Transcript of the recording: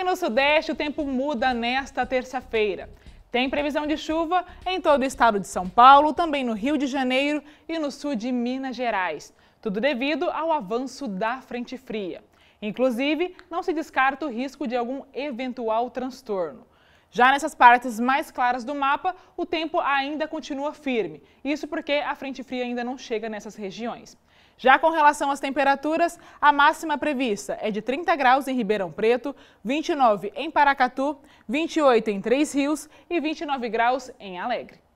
E no Sudeste, o tempo muda nesta terça-feira. Tem previsão de chuva em todo o estado de São Paulo, também no Rio de Janeiro e no sul de Minas Gerais. Tudo devido ao avanço da frente fria. Inclusive, não se descarta o risco de algum eventual transtorno. Já nessas partes mais claras do mapa, o tempo ainda continua firme. Isso porque a frente fria ainda não chega nessas regiões. Já com relação às temperaturas, a máxima prevista é de 30 graus em Ribeirão Preto, 29 em Paracatu, 28 em Três Rios e 29 graus em Alegre.